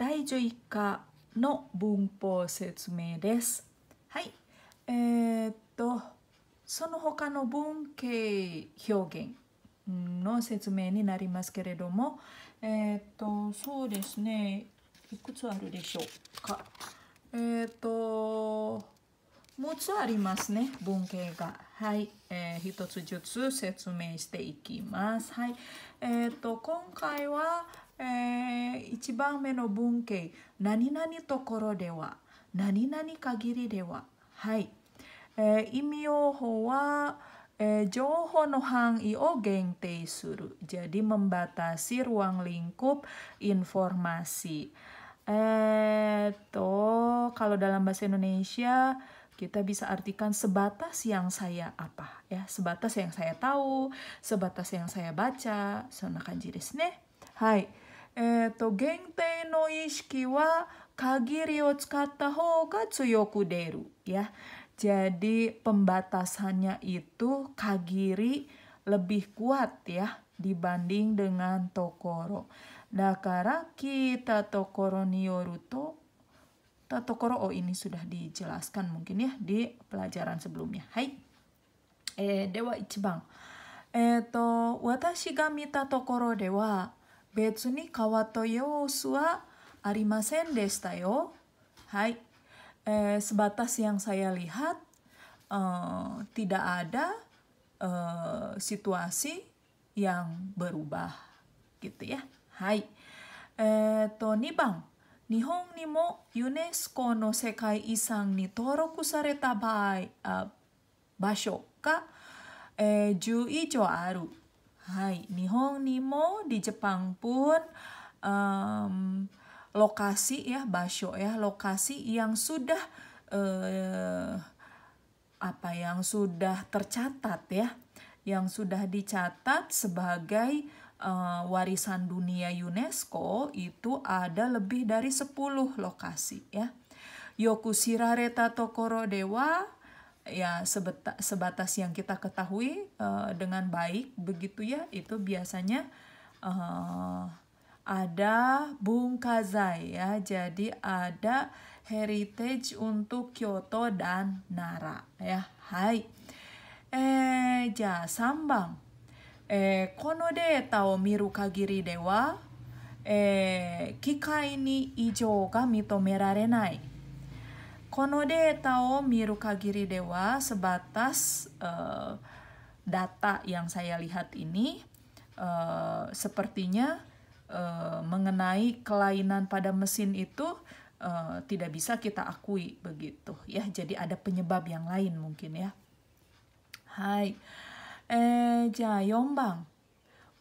第11課の文法説明です。はい。えー、っと、その他の文系表現の説明になりますけれども、えー、っと、そうですね、いくつあるでしょうか。えー、っと、6つありますね、文系が。はい、えー、1つずつ説明していきます。はい、えっと、今回は、えー、1番目の文献何々ところでは何々限りでははい、えー、意味用法は、eh, eh, eh, Joho no hang io geng te suru. Jadi membatasi ruang lingkup informasi. Eh, kalau dalam bahasa Indonesia kita bisa artikan sebatas yang saya apa ya sebatas yang saya tahu sebatas yang saya baca sonakan jiris ne hai えーと、と限定の意識は限りを使った方が強く出る ya. Jadi pembatasannya itu kagiri lebih kuat ya dibanding dengan tokoro. Dakara kita tokoro nioruto tokoro oh ini sudah dijelaskan mungkin ya di pelajaran sebelumnya. Hai. Eh dewa ichibang. Eto eh, watashi ga mita tokoro de wa 別に川と様子はありませんでしたよ。はい。Eh, sebatas yang saya lihat, eh, tidak ada eh, situasi yang berubah. Gitu ya. Hai. Eh, to, nibang. 日本にもユネスコの世界遺産に登録された場合あ場所が、えー、10以上ある Hai, Nihong Nimo di Jepang pun um, lokasi ya basho ya lokasi yang sudah eh, apa yang sudah tercatat ya yang sudah dicatat sebagai eh, warisan dunia UNESCO itu ada lebih dari 10 lokasi ya Yokushirareta Tokoro Dewa ya sebeta, sebatas yang kita ketahui uh, dengan baik begitu ya itu biasanya uh, ada bungkazai ya jadi ada heritage untuk Kyoto dan Nara ya hai eh ja sambang eh kono data o miru kagiri dewa eh kikai ni ijo ga mitomerarenai Kono Konode Tao kagiri Dewa sebatas uh, data yang saya lihat ini uh, sepertinya uh, mengenai kelainan pada mesin itu uh, tidak bisa kita akui begitu ya. Jadi ada penyebab yang lain mungkin ya. Hai. Eh, jayombang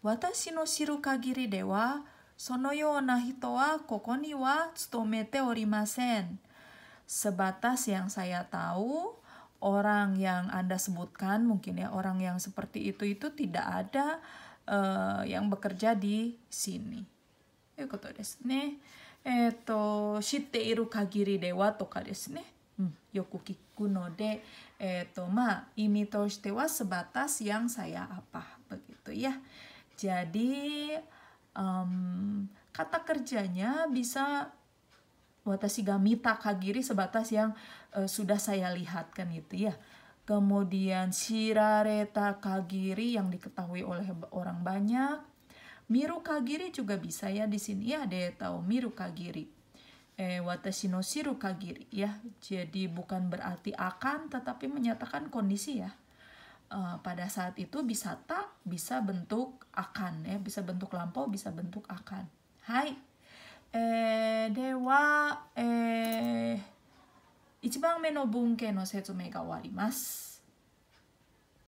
Watashi no kagiri dewa sono yo hito wa koko ni orimasen sebatas yang saya tahu orang yang Anda sebutkan mungkin ya orang yang seperti itu itu tidak ada uh, yang bekerja di sini. Itu desu ne. Eto, shitte iru kagiri de wa toka desu ne. Hmm, yoku kiku no de, eto, ma, imi toh wa sebatas yang saya apa begitu ya. Jadi um, kata kerjanya bisa watashi ga mita kagiri sebatas yang uh, sudah saya lihat kan itu ya. Kemudian shirareta kagiri yang diketahui oleh orang banyak. Miru kagiri juga bisa ya di sini ya ada tahu miru kagiri. Eh, watashi no shiru kagiri ya. Jadi bukan berarti akan tetapi menyatakan kondisi ya. Uh, pada saat itu bisa tak, bisa bentuk akan ya, bisa bentuk lampau, bisa bentuk akan. Hai. 1番目の文献の説明が終わります。